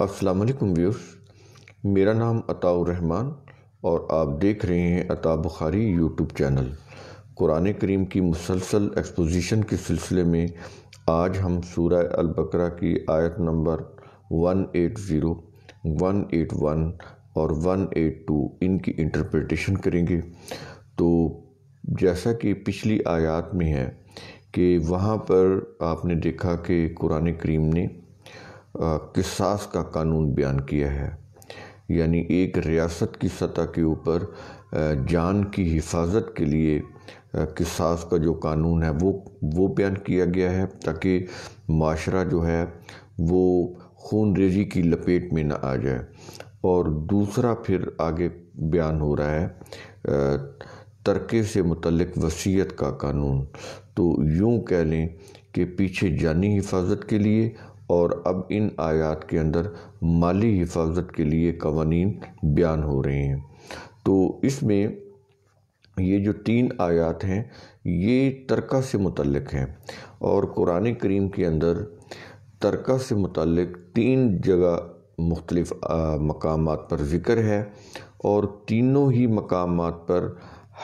वालेकुम व्यूर्स मेरा नाम अताउर रहमान और आप देख रहे हैं अता बुखारी यूट्यूब चैनल कुरान करीम की मुसलसल एक्सपोजिशन के सिलसिले में आज हम सूर्य अलबकरा की आयत नंबर 180, 181 और 182 इनकी इंटरप्रिटेशन करेंगे तो जैसा कि पिछली आयत में है कि वहाँ पर आपने देखा कि कुरान करीम ने किसास का कानून बयान किया है यानी एक रियासत की सतह के ऊपर जान की हिफाजत के लिए किसास का जो कानून है वो वो बयान किया गया है ताकि माशरा जो है वो खून रेजी की लपेट में ना आ जाए और दूसरा फिर आगे बयान हो रहा है तरके से मुतलक वसीयत का कानून तो यूँ कह लें कि पीछे जानी हिफाजत के लिए और अब इन आयात के अंदर माली हिफाजत के लिए कवानीन बयान हो रहे हैं तो इसमें ये जो तीन आयात हैं ये तरका से मुतलक हैं और कुरान करीम के अंदर तरका से मुतलक तीन जगह मुख्तलफ मकाम पर ज़िक्र है और तीनों ही मकाम पर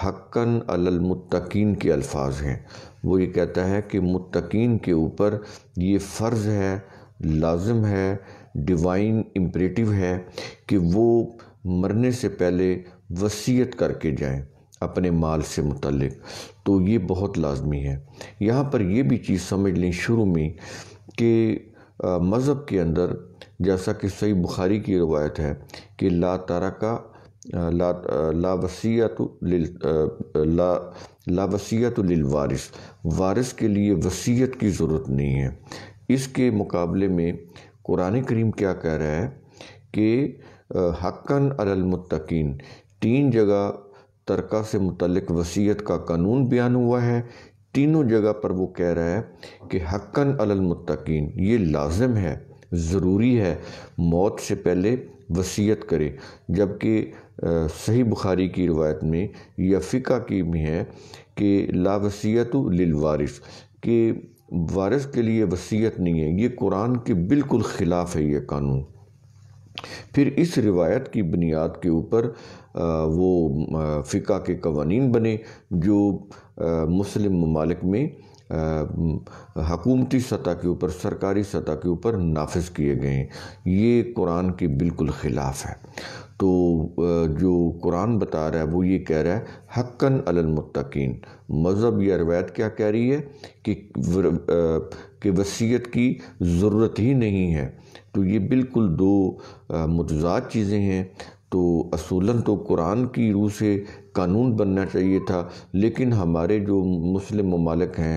हक्कन अलमुतकीन के अल्फाज हैं वो ये कहता है कि मुतकीन के ऊपर ये फ़र्ज़ है लाजम है डिवाइन इम्परेटिव है कि वो मरने से पहले वसीयत करके जाएं अपने माल से मुतलक तो ये बहुत लाजमी है यहाँ पर यह भी चीज़ समझ लें शुरू में कि मज़हब के अंदर जैसा कि सही बुखारी की रवायत है कि ला तारा ला ला वसीत ला ला लिलवारिस वारिस वारिस के लिए वसीयत की ज़रूरत नहीं है इसके मुकाबले में कुरान करीम क्या कह रहा है कि हक्कन अलमुतकीन तीन जगह तरका से मुतलक वसीयत का कानून बयान हुआ है तीनों जगह पर वो कह रहा है कि हक्कन अलमुतकीन ये लाजम है ज़रूरी है मौत से पहले वसीयत करे जबकि सही बुखारी की रवायत में या फ़िका की भी है कि लावसीत लिलवारिस के वारिस के लिए वसीयत नहीं है ये कुरान के बिल्कुल ख़िलाफ़ है ये कानून फिर इस रिवायत की बुनियाद के ऊपर वो फ़िका के कवानीन बने जो मुस्लिम ममालिक में हकूमती सतह के ऊपर सरकारी सतह के ऊपर नाफज किए गए हैं ये कुरान के बिल्कुल ख़िलाफ़ है तो जो कुरान बता रहा है वो ये कह रहा है हक्कन अलमतकीन मज़हब या रवायत क्या कह रही है कि कि वसीयत की ज़रूरत ही नहीं है तो ये बिल्कुल दो मतजाद चीज़ें हैं तो असूलन तो कुरान की रूह से कानून बनना चाहिए था लेकिन हमारे जो मुस्लिम ममालिक हैं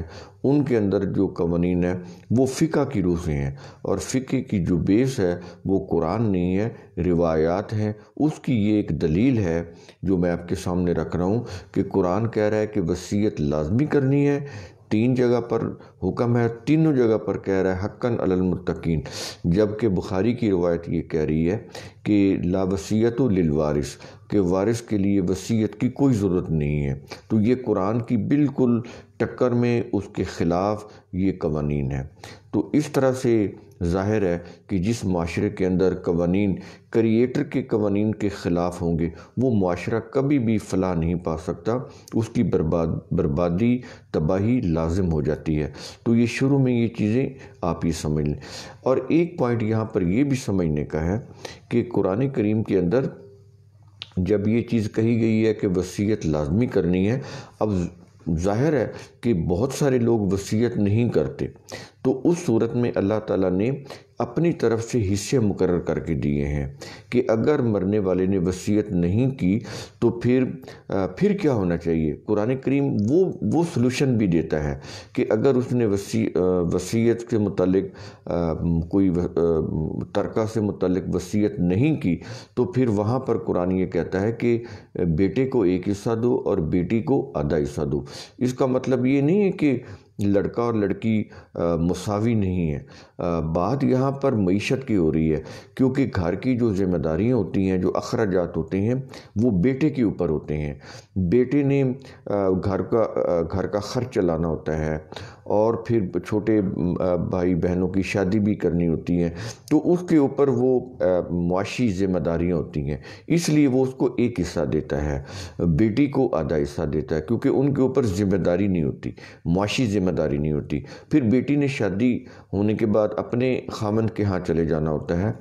उनके अंदर जो कवानीन है वो फ़िका की रूह से हैं और फ़िके की जो बेस है वो कुरान नहीं है रिवायात हैं उसकी ये एक दलील है जो मैं आपके सामने रख रहा हूँ कि कुरान कह रहा है कि वसीयत लाजमी करनी है तीन जगह पर हुक्म है तीनों जगह पर कह रहा है हक्कन अलमतकीन जबकि बुखारी की रवायत ये कह रही है कि लावसीत लिलवारिस के वारिस के लिए वसीयत की कोई ज़रूरत नहीं है तो ये कुरान की बिल्कुल टक्कर में उसके ख़िलाफ़ ये कवानीन है तो इस तरह से ज़ाहिर है कि जिस माशरे के अंदर कवानीन क्रिएटर के कवानीन के ख़िलाफ़ होंगे वो माशरा कभी भी फलाह नहीं पा सकता उसकी बर्बाद बर्बादी तबाही लाजिम हो जाती है तो ये शुरू में ये चीज़ें आप ये समझ लें और एक पॉइंट यहाँ पर यह भी समझने का है कि कुरान करीम के अंदर जब ये चीज़ कही गई है कि वसीयत लाजमी करनी है अब जाहिर है कि बहुत सारे लोग वसीयत नहीं करते तो उस सूरत में अल्लाह ताला ने अपनी तरफ से हिस्से मुकर करके दिए हैं कि अगर मरने वाले ने वसीयत नहीं की तो फिर फिर क्या होना चाहिए कुरान करीम वो वो सलूशन भी देता है कि अगर उसने वसी वसीयत के मुतल कोई तरका से मुतल वसीयत नहीं की तो फिर वहाँ पर कुरान ये कहता है कि बेटे को एक हिस्सा दो और बेटी को आधा हिस्सा दो इसका मतलब ये नहीं है कि लड़का और लड़की मुसावी नहीं है बात यहाँ पर मीशत की हो रही है क्योंकि घर की जो जिम्मेदारियाँ होती हैं जो अखराजात होते हैं वो बेटे के ऊपर होते हैं बेटे ने घर का घर का खर्च चलाना होता है और फिर छोटे भाई बहनों की शादी भी करनी होती है तो उसके ऊपर वो मुआशी जिम्मेदारियाँ होती हैं इसलिए वो उसको एक हिस्सा देता है बेटी को आधा हिस्सा देता है क्योंकि उनके ऊपर जिम्मेदारी नहीं होती मुआशी जिम्मेदारी नहीं होती फिर बेटी ने शादी होने के बाद अपने खामन के यहाँ चले जाना होता है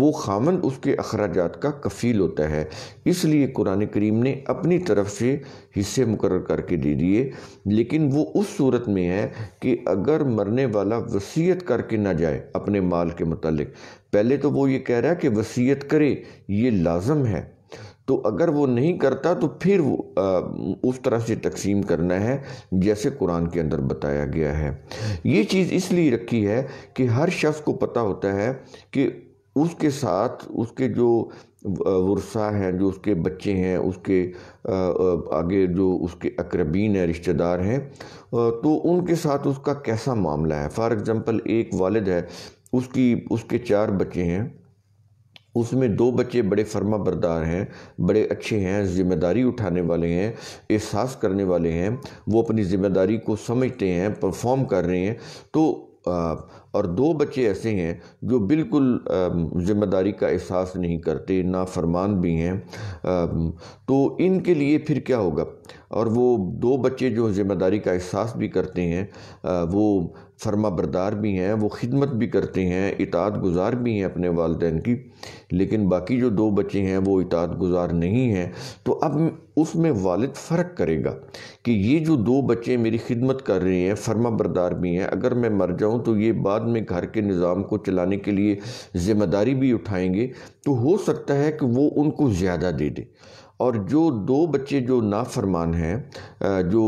वो खामन उसके अखराज का कफ़ील होता है इसलिए कुरान करीम ने अपनी तरफ से हिस्से मुकर करके दे दिए लेकिन वो उस सूरत में है कि अगर मरने वाला वसीयत करके ना जाए अपने माल के मतलब पहले तो वो ये कह रहा है कि वसीयत करे ये लाजम है तो अगर वो नहीं करता तो फिर आ, उस तरह से तकसीम करना है जैसे कुरान के अंदर बताया गया है ये चीज़ इसलिए रखी है कि हर शख्स को पता होता है कि उसके साथ उसके जो वर्षा हैं जो उसके बच्चे हैं उसके आगे जो उसके अकरबीन हैं रिश्तेदार हैं तो उनके साथ उसका कैसा मामला है फ़ार एग्ज़ाम्पल एक वालिद है उसकी उसके चार बच्चे हैं उसमें दो बच्चे बड़े फर्मा बरदार हैं बड़े अच्छे हैं ज़िम्मेदारी उठाने वाले हैं एहसास करने वाले हैं वो अपनी ज़िम्मेदारी को समझते हैं परफॉर्म कर रहे हैं तो और दो बच्चे ऐसे हैं जो बिल्कुल ज़िम्मेदारी का एहसास नहीं करते ना फरमान भी हैं तो इनके लिए फिर क्या होगा और वो दो बच्चे जो ज़िम्मेदारी का एहसास भी करते हैं वो फर्मा बरदार भी हैं वो खिदमत भी करते हैं इतात गुजार भी हैं अपने वालदेन की लेकिन बाकी जो दो बच्चे हैं वो इतात गुजार नहीं हैं तो अब उसमें वालद फ़र्क करेगा कि ये जो दो बच्चे मेरी खिदमत कर रहे हैं फर्मा बरदार भी हैं अगर मैं मर जाऊँ तो ये बाद में घर के निज़ाम को चलाने के लिए ज़िम्मेदारी भी उठाएंगे तो हो सकता है कि वो उनको ज़्यादा दे दे और जो दो बच्चे जो नाफरमान हैं जो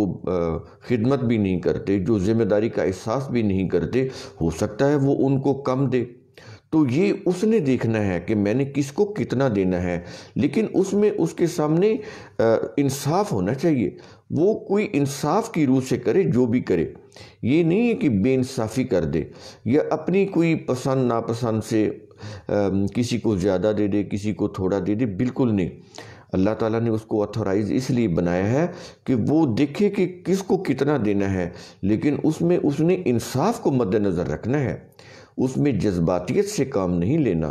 खिदमत भी नहीं करते जो ज़िम्मेदारी का एहसास भी नहीं करते हो सकता है वो उनको कम दे तो ये उसने देखना है कि मैंने किसको कितना देना है लेकिन उसमें उसके सामने इंसाफ होना चाहिए वो कोई इंसाफ की रूह से करे जो भी करे ये नहीं है कि बेानसाफ़ी कर दे या अपनी कोई पसंद नापसंद से आ, किसी को ज़्यादा दे दे किसी को थोड़ा दे दे बिल्कुल नहीं अल्लाह ताला ने उसको अथोराइज इसलिए बनाया है कि वो देखे कि किसको कितना देना है लेकिन उसमें उसने इंसाफ को मद्दनज़र रखना है उसमें जज्बातीत से काम नहीं लेना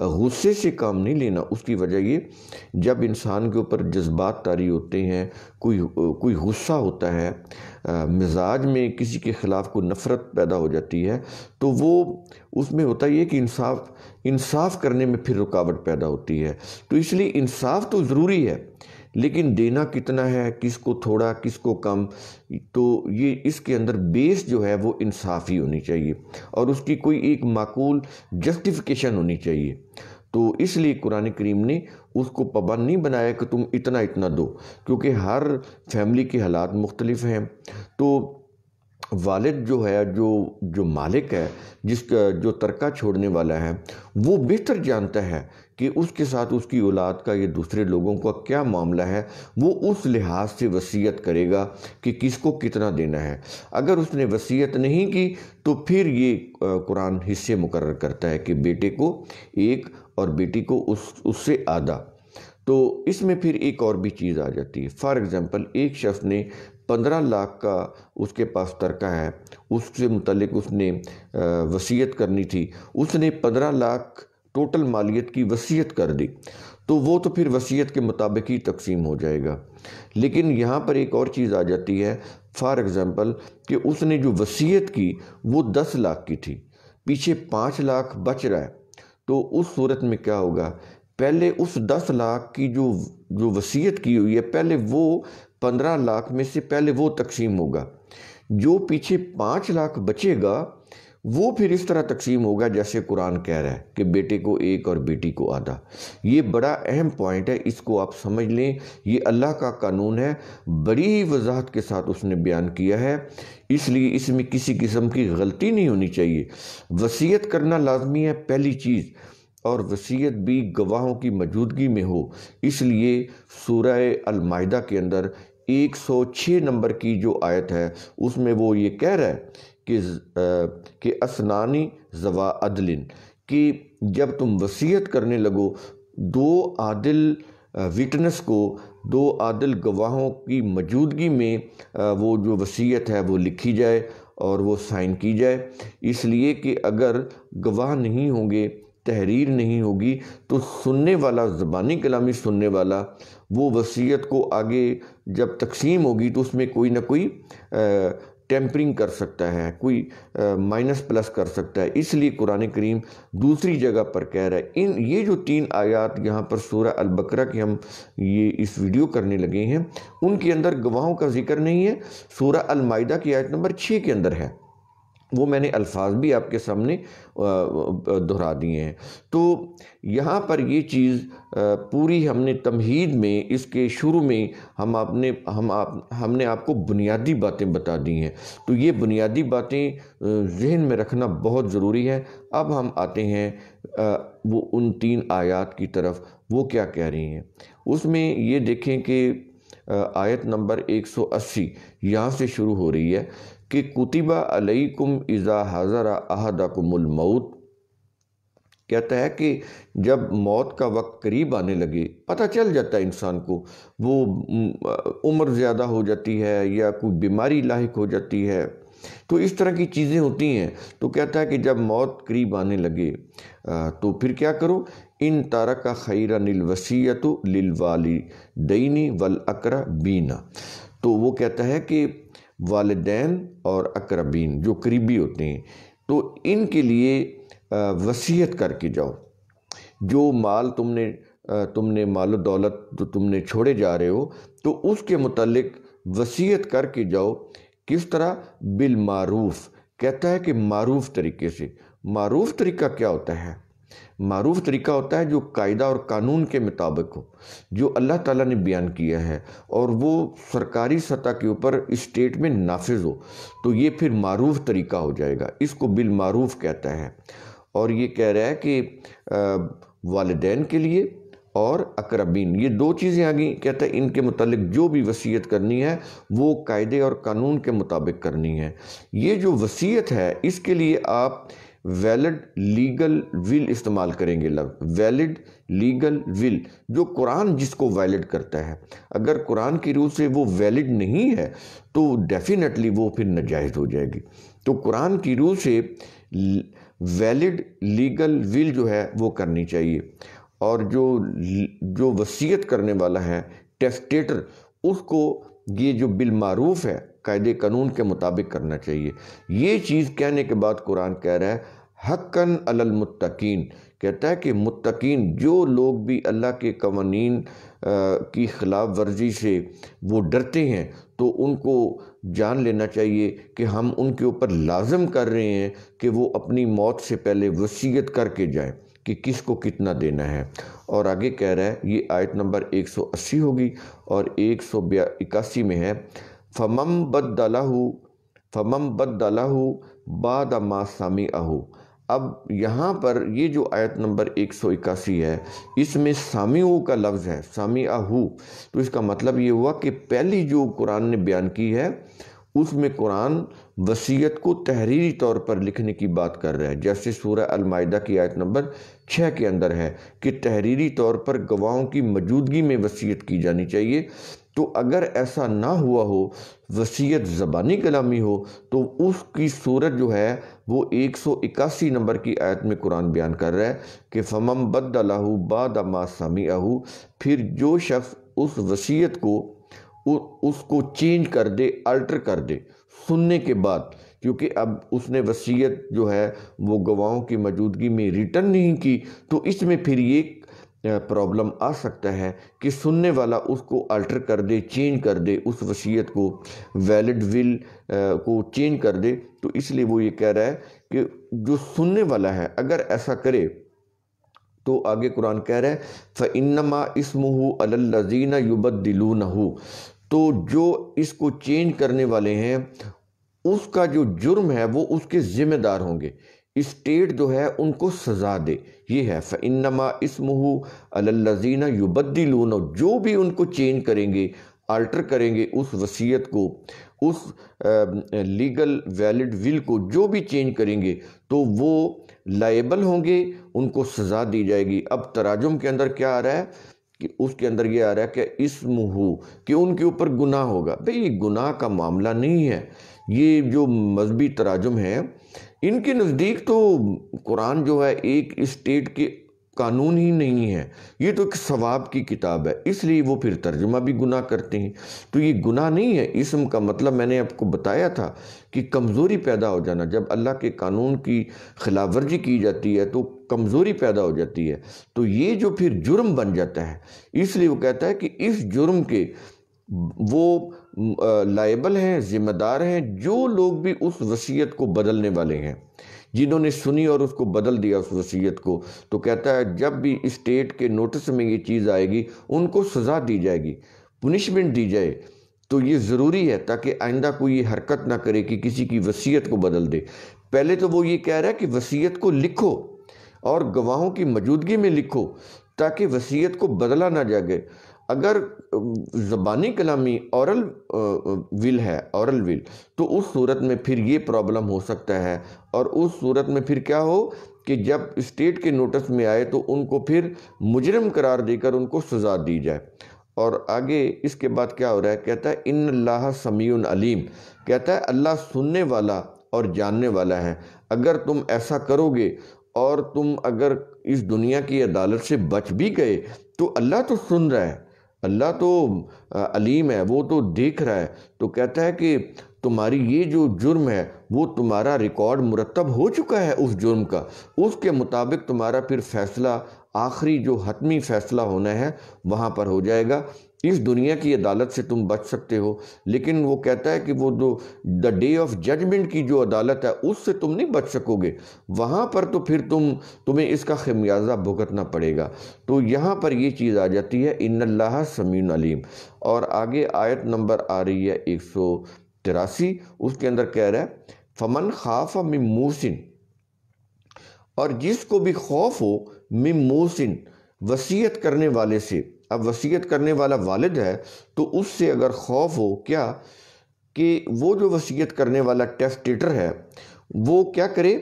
गुस्से से काम नहीं लेना उसकी वजह ये जब इंसान के ऊपर जज्बात तारी होते हैं कोई कोई गुस्सा होता है मिजाज में किसी के ख़िलाफ़ कोई नफ़रत पैदा हो जाती है तो वो उसमें होता ये कि इंसाफ इंसाफ करने में फिर रुकावट पैदा होती है तो इसलिए इंसाफ तो ज़रूरी है लेकिन देना कितना है किसको थोड़ा किसको कम तो ये इसके अंदर बेस जो है वो इंसाफ ही होनी चाहिए और उसकी कोई एक माकूल जस्टिफिकेशन होनी चाहिए तो इसलिए कुरान करीम ने उसको पाबंद नहीं बनाया कि तुम इतना इतना दो क्योंकि हर फैमिली के हालात मुख्तलिफ हैं तो वालिद जो है जो जो मालिक है जिसका जो तरका छोड़ने वाला है वो बेहतर जानता है कि उसके साथ उसकी औलाद का ये दूसरे लोगों का क्या मामला है वो उस लिहाज से वसीयत करेगा कि किसको कितना देना है अगर उसने वसीयत नहीं की तो फिर ये कुरान हिस्से मुकर करता है कि बेटे को एक और बेटी को उस उससे आधा तो इसमें फिर एक और भी चीज़ आ जाती है फॉर एग्ज़ाम्पल एक शख्स ने पंद्रह लाख का उसके पास तरका है उससे मुतलक उसने वसीयत करनी थी उसने पंद्रह लाख टोटल मालियत की वसीयत कर दी तो वो तो फिर वसीयत के मुताबिक ही तकसीम हो जाएगा लेकिन यहाँ पर एक और चीज़ आ जाती है फॉर एग्ज़ाम्पल कि उसने जो वसीयत की वो दस लाख की थी पीछे पाँच लाख बच रहा है तो उस सूरत में क्या होगा पहले उस दस लाख की जो जो वसीयत की हुई है पहले वो पंद्रह लाख में से पहले वो तकसीम होगा जो पीछे पाँच लाख बचेगा वो फिर इस तरह तकसीम होगा जैसे कुरान कह रहा है कि बेटे को एक और बेटी को आधा ये बड़ा अहम पॉइंट है इसको आप समझ लें ये अल्लाह का कानून है बड़ी ही वजाहत के साथ उसने बयान किया है इसलिए इसमें किसी किस्म की गलती नहीं होनी चाहिए वसीयत करना लाजमी है पहली चीज़ और वसीयत भी गवाहों की मौजूदगी में हो इसलिए सूरह अलमायदा के अंदर एक सौ छः नंबर की जो आयत है उसमें वो ये कह रहा है कि कि असनानी जवा अदलिन कि जब तुम वसीयत करने लगो दो आदिल विटनेस को दो आदिल गवाहों की मौजूदगी में वो जो वसीयत है वो लिखी जाए और वो साइन की जाए इसलिए कि अगर गवाह नहीं होंगे तहरीर नहीं होगी तो सुनने वाला ज़बानी कलामी सुनने वाला वो वसीयत को आगे जब तकसीम होगी तो उसमें कोई ना कोई टेम्परिंग कर सकता है कोई माइनस प्लस कर सकता है इसलिए कुरान करीम दूसरी जगह पर कह रहा है इन ये जो तीन आयात यहाँ पर सूरह अलबकरा की हम ये इस वीडियो करने लगे हैं उनके अंदर गवाहों का जिक्र नहीं है सूरह अलमायदा की आयत नंबर छः के अंदर है वो मैंने अल्फाज भी आपके सामने दोहरा दिए हैं तो यहाँ पर ये चीज़ पूरी हमने तमहीद में इसके शुरू में हम आपने हम आप हमने आपको बुनियादी बातें बता दी हैं तो ये बुनियादी बातें जहन में रखना बहुत ज़रूरी है अब हम आते हैं वो उन तीन आयात की तरफ वो क्या कह रही हैं उसमें ये देखें कि आयत नंबर 180 यहाँ से शुरू हो रही है कि कुतिबा अलैकुम इज़ा हज़रा अहदकुमुल मऊत कहता है कि जब मौत का वक्त करीब आने लगे पता चल जाता है इंसान को वो उम्र ज़्यादा हो जाती है या कोई बीमारी लाक हो जाती है तो इस तरह की चीज़ें होती हैं तो कहता है कि जब मौत करीब आने लगे तो फिर क्या करो इन तारक का खैरा निलवसीत लिलवाली दईनी वल अकरा बीना तो वो कहता है कि वालदेन और अकरबीन जो करीबी होते हैं तो इनके लिए वसीयत करके जाओ जो माल तुमने तुमने माल दौलत जो तुमने छोड़े जा रहे हो तो उसके मतलब वसीयत करके जाओ किस तरह बिल मारूफ कहता है कि मारूफ तरीके से मारूफ तरीका क्या होता है मारूफ तरीका होता है जो कायदा और कानून के मुताबिक हो जो अल्लाह ताला ने बयान किया है और वो सरकारी सतह के ऊपर स्टेट में नाफिज हो तो ये फिर मारूफ तरीका हो जाएगा इसको बिल मारूफ कहता है और ये कह रहा है कि वालदेन के लिए और अकरबीन ये दो चीज़ें आ गई कहते हैं इनके मतलब जो भी वसीयत करनी है वो कायदे और कानून के मुताबिक करनी है ये जो वसीयत है इसके लिए आप वैलिड लीगल विल इस्तेमाल करेंगे लव वैलिड लीगल विल जो कुरान जिसको वैलिड करता है अगर कुरान की रूह से वो वैलिड नहीं है तो डेफिनेटली वो फिर नजायज़ हो जाएगी तो कुरान की रूह से वैलिड लीगल विल जो है वो करनी चाहिए और जो जो वसीयत करने वाला है टेस्टेटर उसको ये जो बिलमारूफ है कायदे कानून के मुताबिक करना चाहिए ये चीज़ कहने के बाद कुरान कह रहा है हक्कन अलमुत्तकीन कहता है कि मुत्तकीन जो लोग भी अल्लाह के कवानीन की खिलाफ वर्जी से वो डरते हैं तो उनको जान लेना चाहिए कि हम उनके ऊपर लाजम कर रहे हैं कि वो अपनी मौत से पहले वसीयत करके जाएं कि किसको कितना देना है और आगे कह रहा है ये आयत नंबर 180 होगी और एक सौ इक्यासी में है फमम बदलाहू फमम बदलाहू बाद मा सामी आहू अब यहाँ पर ये जो आयत नंबर एक सौ है इसमें सामियों का लफ्ज़ है सामी आहू तो इसका मतलब ये हुआ कि पहली जो कुरान ने बयान की है उसमें कुरान वसीयत को तहरीरी तौर पर लिखने की बात कर रहा है जैसे सूरह अलमायदा की आयत नंबर छः के अंदर है कि तहरीरी तौर पर गवाहों की मौजूदगी में वसीयत की जानी चाहिए तो अगर ऐसा ना हुआ हो वसीयत ज़बानी कलामी हो तो उसकी सूरत जो है वो एक सौ इक्यासी नंबर की आयत में कुरान बयान कर रहा है कि फमम बदलाहू बादमा समी फिर जो शख्स उस वसीयत को उसको चेंज कर दे अल्टर कर दे सुनने के बाद क्योंकि अब उसने वसीयत जो है वो गवाहों की मौजूदगी में रिटर्न नहीं की तो इसमें फिर ये प्रॉब्लम आ सकता है कि सुनने वाला उसको अल्टर कर दे चेंज कर दे उस वसीयत को वैलिड विल को चेंज कर दे तो इसलिए वो ये कह रहा है कि जो सुनने वाला है अगर ऐसा करे तो आगे कुरान कह रहा है फ़ इनमा इसम अल्लाजीना युबद दिलू न हो तो जो इसको चेंज करने वाले हैं उसका जो जुर्म है वो उसके ज़िम्मेदार होंगे स्टेट जो है उनको सज़ा दे ये है फ़िनमा इसमहू अल्लाजीना युबद्दिलून जो भी उनको चेंज करेंगे आल्टर करेंगे उस वसीयत को उस लीगल वैलिड विल को जो भी चेंज करेंगे तो वो लाइबल होंगे उनको सज़ा दी जाएगी अब तराजुम के अंदर क्या आ रहा है कि उसके अंदर ये आ रहा है कि इसमहू कि उनके ऊपर गुनाह होगा भाई ये गुनाह का मामला नहीं है ये जो मजहबी तराजम है इनके नज़दीक तो कुरान जो है एक स्टेट के कानून ही नहीं है ये तो एक सवाब की किताब है इसलिए वो फिर तर्जुमा भी गुनाह करते हैं तो ये गुनाह नहीं है इसम का मतलब मैंने आपको बताया था कि कमज़ोरी पैदा हो जाना जब अल्लाह के कानून की खिलाफ वर्जी की जाती है तो कमज़ोरी पैदा हो जाती है तो ये जो फिर जुर्म बन जाता है इसलिए वो कहता है कि इस जुर्म के वो लाइबल हैं ज़िम्मेदार हैं जो लोग भी उस वसीयत को बदलने वाले हैं जिन्होंने सुनी और उसको बदल दिया उस वसीयत को तो कहता है जब भी स्टेट के नोटिस में ये चीज़ आएगी उनको सज़ा दी जाएगी पुनिशमेंट दी जाए तो ये ज़रूरी है ताकि आइंदा कोई ये हरकत ना करे कि किसी की वसीयत को बदल दे पहले तो वो ये कह रहा है कि वसीयत को लिखो और गवाहों की मौजूदगी में लिखो ताकि वसीयत को बदला ना जाए अगर ज़बानी कलामी औरल विल है औरल विल तो उस सूरत में फिर ये प्रॉब्लम हो सकता है और उस सूरत में फिर क्या हो कि जब स्टेट के नोटिस में आए तो उनको फिर मुजरम करार देकर उनको सज़ा दी जाए और आगे इसके बाद क्या हो रहा है कहता है इन अल्लाह समीन अलीम कहता है अल्लाह सुनने वाला और जानने वाला है अगर तुम ऐसा करोगे और तुम अगर इस दुनिया की अदालत से बच भी गए तो अल्लाह तो सुन रहा है अल्लाह तो अलीम है वो तो देख रहा है तो कहता है कि तुम्हारी ये जो जुर्म है वो तुम्हारा रिकॉर्ड मुरतब हो चुका है उस जुर्म का उसके मुताबिक तुम्हारा फिर फैसला आखिरी जो हतमी फैसला होना है वहाँ पर हो जाएगा इस दुनिया की अदालत से तुम बच सकते हो लेकिन वो कहता है कि वो जो द डे ऑफ जजमेंट की जो अदालत है उससे तुम नहीं बच सकोगे वहाँ पर तो फिर तुम तुम्हें इसका खमियाजा भुगतना पड़ेगा तो यहाँ पर ये चीज़ आ जाती है इन समीन अलीम और आगे आयत नंबर आ रही है एक सौ तिरासी उसके अंदर कह रहा है फमन खाफ मिमोसिन और जिसको भी खौफ हो मिमोसिन वसीयत करने वाले से अब वसीयत करने वाला वालिद है तो उससे अगर खौफ हो क्या कि वो जो वसीयत करने वाला टेस्टेटर है वो क्या करे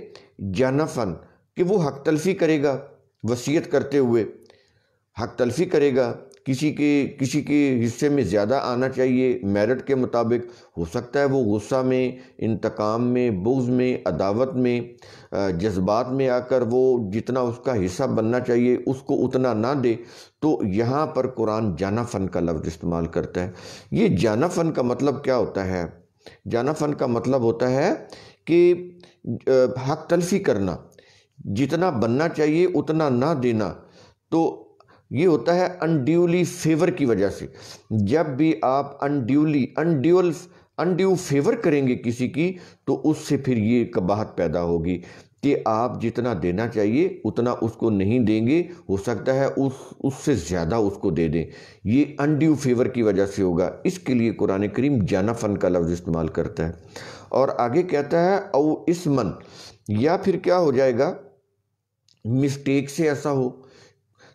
जानाफन कि वो हक तलफी करेगा वसीयत करते हुए हक तलफी करेगा किसी के किसी के हिस्से में ज़्यादा आना चाहिए मेरिट के मुताबिक हो सकता है वो गुस्सा में इंतकाम में बुग्ज़ में अदावत में जज्बात में आकर वो जितना उसका हिस्सा बनना चाहिए उसको उतना ना दे तो यहाँ पर कुरान जाना फ़न का लफ्ज़ इस्तेमाल करता है ये जाना फ़न का मतलब क्या होता है जाना फ़न का मतलब होता है कि हक तलफी करना जितना बनना चाहिए उतना ना देना तो ये होता है अनड्यूली फेवर की वजह से जब भी आप अनड्यूली अनड्यूअल अनड्यू फेवर करेंगे किसी की तो उससे फिर ये कबाहत पैदा होगी कि आप जितना देना चाहिए उतना उसको नहीं देंगे हो सकता है उस उससे ज़्यादा उसको दे दें ये अनड्यू फेवर की वजह से होगा इसके लिए कुरान करीम जाना फन का लफ्ज़ इस्तेमाल करता है और आगे कहता है औ मन या फिर क्या हो जाएगा मिस्टेक से ऐसा हो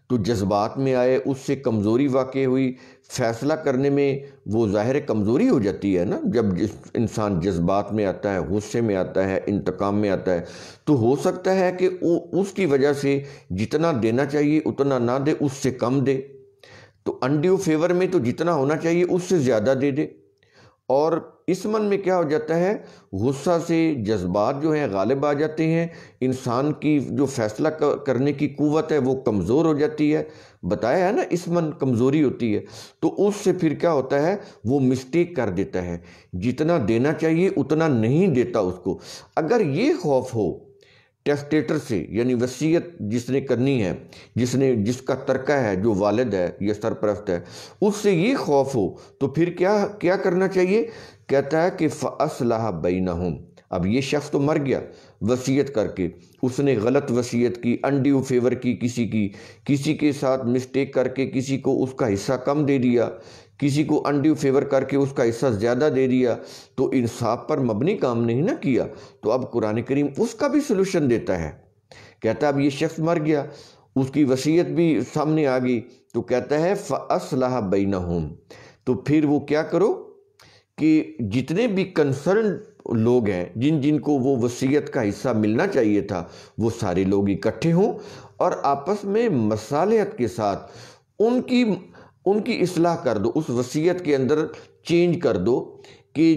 तो जज्बात में आए उससे कमज़ोरी वाक़ हुई फ़ैसला करने में वो ज़ाहिर कमज़ोरी हो जाती है ना जब जिस इंसान जज्बात में आता है गुस्से में आता है इंतकाम में आता है तो हो सकता है कि उसकी वजह से जितना देना चाहिए उतना ना दे उससे कम दे तो अनड्यू फेवर में तो जितना होना चाहिए उससे ज़्यादा दे दे और इस मन में क्या हो जाता है गुस्सा से जज्बात जो हैं गालिब आ जाते हैं इंसान की जो फैसला करने की क़वत है वो कमज़ोर हो जाती है बताया है ना इस मन कमज़ोरी होती है तो उससे फिर क्या होता है वो मिस्टेक कर देता है जितना देना चाहिए उतना नहीं देता उसको अगर ये खौफ हो टेस्टेटर से यानी वसीयत जिसने करनी है जिसने जिसका तरका है जो वालिद है या सरपरस्त है उससे ये खौफ हो तो फिर क्या क्या करना चाहिए कहता है कि फ़सलाह ना हूँ अब ये शख्स तो मर गया वसीयत करके उसने गलत वसीयत की अनड्यू फेवर की किसी की किसी के साथ मिस्टेक करके किसी को उसका हिस्सा कम दे दिया किसी को अनड्यू फेवर करके उसका हिस्सा ज़्यादा दे दिया तो इंसाफ पर मबनी काम नहीं ना किया तो अब कुरान करीम उसका भी सोलूशन देता है कहता अब ये शख्स मर गया उसकी वसीयत भी सामने आ गई तो कहता है फ़सलाह बीना तो फिर वो क्या करो कि जितने भी कंसर्न लोग हैं जिन जिनको वो वसीयत का हिस्सा मिलना चाहिए था वो सारे लोग इकट्ठे हों और आपस में मसालियत के साथ उनकी उनकी असलाह कर दो उस वसीयत के अंदर चेंज कर दो कि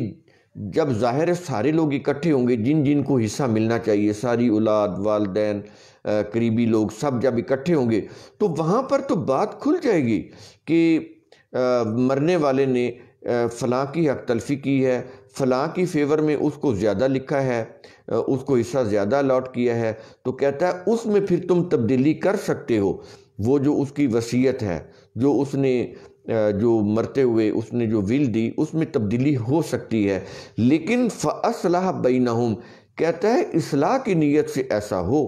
जब ज़ाहिर है सारे लोग इकट्ठे होंगे जिन जिन को हिस्सा मिलना चाहिए सारी औलाद वालदेन करीबी लोग सब जब इकट्ठे होंगे तो वहाँ पर तो बात खुल जाएगी कि आ, मरने वाले ने फ़लाँ की हक तलफी की है फ़लाँ की फेवर में उसको ज़्यादा लिखा है उसको हिस्सा ज़्यादा अलाट किया है तो कहता है उसमें फिर तुम तब्दीली कर सकते हो वो जो उसकी वसीयत है जो उसने जो मरते हुए उसने जो विल दी उसमें तब्दीली हो सकती है लेकिन फ़सलाह बैनहम कहता है असलाह की नीयत से ऐसा हो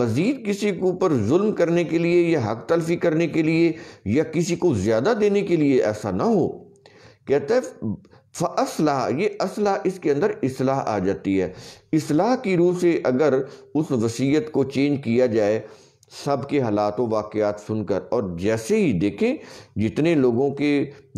मज़ीद किसी के ऊपर जुल्म करने के लिए या हक तलफी करने के लिए या किसी को ज़्यादा देने के लिए ऐसा ना हो कहते हैं असलाह ये असलाह इसके अंदर असलाह आ जाती है इसलाह की रूह से अगर उस वसीयत को चेंज किया जाए सब के हालात वाक़ात सुनकर और जैसे ही देखें जितने लोगों के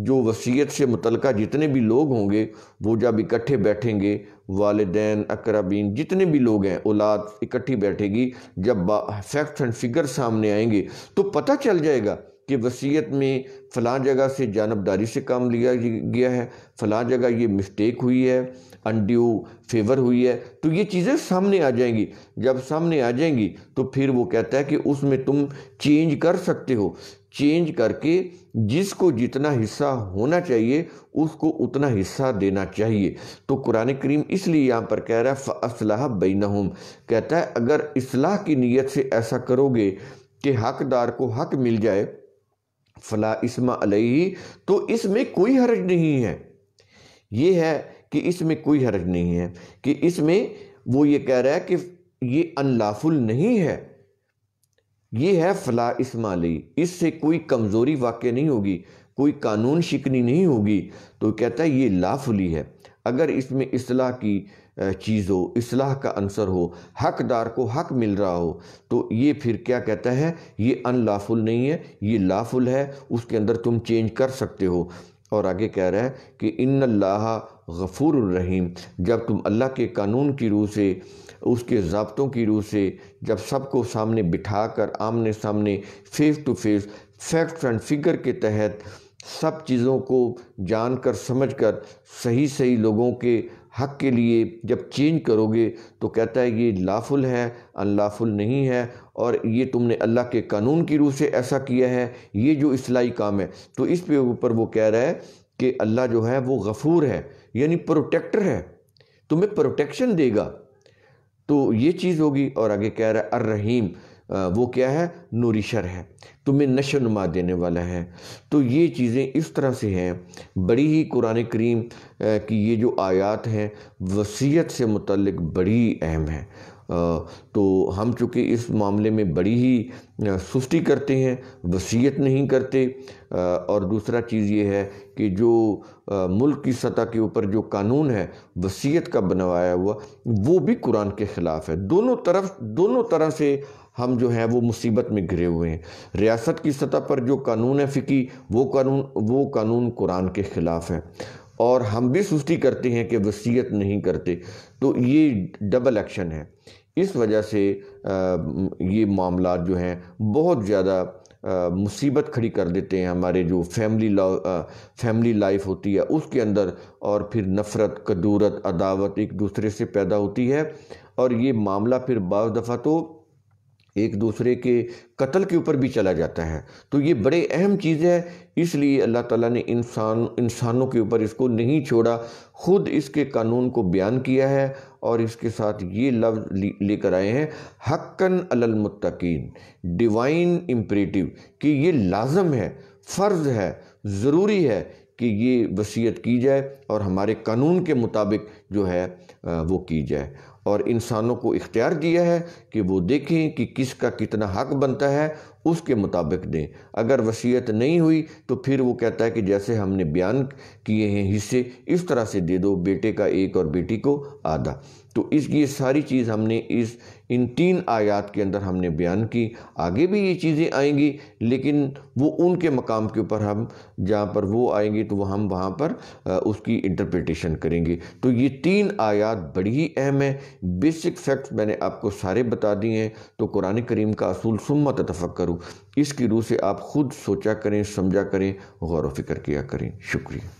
जो वसीयत से मुतलका जितने भी लोग होंगे वो जब इकट्ठे बैठेंगे वालदेन अक्रबीन जितने भी लोग हैं औलाद इकट्ठी बैठेगी जब फैक्ट्स एंड फिगर सामने आएंगे तो पता चल जाएगा कि वसीयत में फ़लाँ जगह से जानबदारी से काम लिया गया है फ़लाँ जगह ये मिस्टेक हुई है अनड्यू फेवर हुई है तो ये चीज़ें सामने आ जाएंगी जब सामने आ जाएंगी तो फिर वो कहता है कि उसमें तुम चेंज कर सकते हो चेंज करके जिसको जितना हिस्सा होना चाहिए उसको उतना हिस्सा देना चाहिए तो कुरान करीम इसलिए यहाँ पर कह रहा है फ़सलाह बैनहुम कहता है अगर असलाह की नीयत से ऐसा करोगे कि हकदार को हक मिल जाए फला इसमा अलही तो इसमें कोई हर्ज नहीं है ये है कि इसमें कोई हर्ज नहीं है कि इसमें वो ये कह रहा है कि ये अनलाफुल नहीं है ये है फला इसमा अलही इससे कोई कमज़ोरी वाक़ नहीं होगी कोई कानून शिकनी नहीं होगी तो कहता है ये लाफुली है अगर इसमें असलाह की चीज़ हो इसलाह का अंसर हो हकदार को हक मिल रहा हो तो ये फिर क्या कहता है ये अनलाफुल नहीं है ये लाफुल है उसके अंदर तुम चेंज कर सकते हो और आगे कह रहा है कि इन अल्लाह गफूर रहीम जब तुम अल्लाह के कानून की रूह से उसके जबतों की रूह से जब सबको सामने बिठा कर आमने सामने face to face facts and figure के तहत सब चीज़ों को जानकर समझकर सही सही लोगों के हक के लिए जब चेंज करोगे तो कहता है ये लाफुल है अनलाफुल नहीं है और ये तुमने अल्लाह के कानून की रूह से ऐसा किया है ये जो इसलाई काम है तो इस पे ऊपर वो कह रहा है कि अल्लाह जो है वो गफूर है यानी प्रोटेक्टर है तुम्हें प्रोटेक्शन देगा तो ये चीज़ होगी और आगे कह रहा है अर्रहीम वो क्या है नूरिशर है तुम्हें नशो नुमा देने वाला है तो ये चीज़ें इस तरह से हैं बड़ी ही कुरान करीम की ये जो आयात हैं वसीयत से मुतलक बड़ी अहम है तो हम चूँकि इस मामले में बड़ी ही सुस्ती करते हैं वसीयत नहीं करते और दूसरा चीज़ ये है कि जो मुल्क की सतह के ऊपर जो कानून है वसीयत का बनवाया हुआ वो भी कुरान के ख़िलाफ़ है दोनों तरफ दोनों तरह से हम जो है वो मुसीबत में घिरे हुए हैं रियासत की सतह पर जो कानून है फ़िकी वो कानून वो कानून कुरान के ख़िलाफ़ है और हम भी सुस्ती करते हैं कि वसीयत नहीं करते तो ये डबल एक्शन है इस वजह से ये मामला जो हैं बहुत ज़्यादा मुसीबत खड़ी कर देते हैं हमारे जो फैमिली लॉ फैमिली लाइफ होती है उसके अंदर और फिर नफ़रत कदूरत अदावत एक दूसरे से पैदा होती है और ये मामला फिर बज दफ़ा तो एक दूसरे के कत्ल के ऊपर भी चला जाता है तो ये बड़े अहम चीज़ है इसलिए अल्लाह ताला ने इंसान इंसानों के ऊपर इसको नहीं छोड़ा खुद इसके कानून को बयान किया है और इसके साथ ये लफ्ज़ लेकर आए हैं हक्कन अलमुत्तकीन डिवाइन इम्परेटिव कि ये लाजम है फ़र्ज़ है ज़रूरी है कि ये वसीयत की जाए और हमारे कानून के मुताबिक जो है वो की जाए और इंसानों को इख्तियार दिया है कि वो देखें कि किसका कितना हक बनता है उसके मुताबिक दें अगर वसीयत नहीं हुई तो फिर वो कहता है कि जैसे हमने बयान किए हैं हिस्से इस तरह से दे दो बेटे का एक और बेटी को आधा तो इस ये सारी चीज़ हमने इस इन तीन आयात के अंदर हमने बयान की आगे भी ये चीज़ें आएंगी लेकिन वो उनके मकाम के ऊपर हम जहाँ पर वो आएंगी तो वह हम वहाँ पर उसकी इंटरप्रिटेशन करेंगे तो ये तीन आयात बड़ी ही अहम है बेसिक फैक्ट्स मैंने आपको सारे बता दिए हैं तो कुरान करीम का असूल तफक करूँ इसकी रूह से आप खुद सोचा करें समझा करें गौर व फिक्र किया करें शुक्रिया